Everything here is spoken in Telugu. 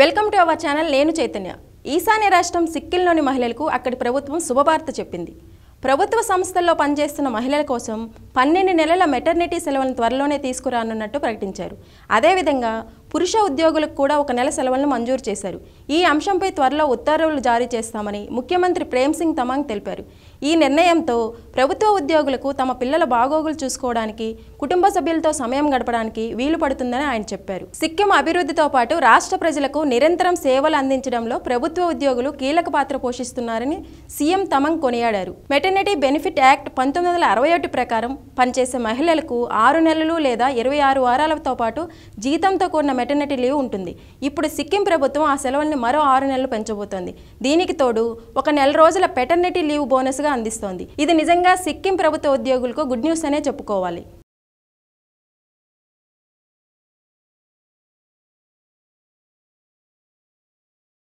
వెల్కమ్ టు అవర్ ఛానల్ నేను చైతన్య ఈశాన్య రాష్ట్రం సిక్కింలోని మహిళలకు అక్కడి ప్రభుత్వం శుభవార్త చెప్పింది ప్రభుత్వ సంస్థల్లో పనిచేస్తున్న మహిళల కోసం పన్నెండు నెలల మెటర్నిటీ సెలవులను త్వరలోనే తీసుకురానున్నట్టు ప్రకటించారు అదేవిధంగా పురుష ఉద్యోగులకు కూడా ఒక నెల సెలవులను మంజూరు చేశారు ఈ అంశంపై త్వరలో ఉత్తర్వులు జారీ చేస్తామని ముఖ్యమంత్రి ప్రేమ్ సింగ్ తమాంగ్ తెలిపారు ఈ నిర్ణయంతో ప్రభుత్వ ఉద్యోగులకు తమ పిల్లల బాగోగులు చూసుకోవడానికి కుటుంబ సభ్యులతో సమయం గడపడానికి వీలు పడుతుందని ఆయన చెప్పారు సిక్కిం అభివృద్ధితో పాటు రాష్ట్ర ప్రజలకు నిరంతరం సేవలు అందించడంలో ప్రభుత్వ ఉద్యోగులు కీలక పాత్ర పోషిస్తున్నారని సీఎం తమంగ్ కొనియాడారు మెటర్నిటీ బెనిఫిట్ యాక్ట్ పంతొమ్మిది వందల అరవై ఒకటి ప్రకారం పనిచేసే మహిళలకు ఆరు నెలలు లేదా ఇరవై ఆరు వారాలతో పాటు జీతంతో కూడిన మెటర్నిటీ లీవ్ ఉంటుంది ఇప్పుడు సిక్కిం ప్రభుత్వం ఆ సెలవుల్ని మరో ఆరు నెలలు పెంచబోతోంది దీనికి తోడు ఒక నెల రోజుల పెటర్నిటీ లీవ్ బోనస్గా అందిస్తోంది ఇది నిజంగా సిక్కిం ప్రభుత్వ ఉద్యోగులకు గుడ్ న్యూస్ అనే చెప్పుకోవాలి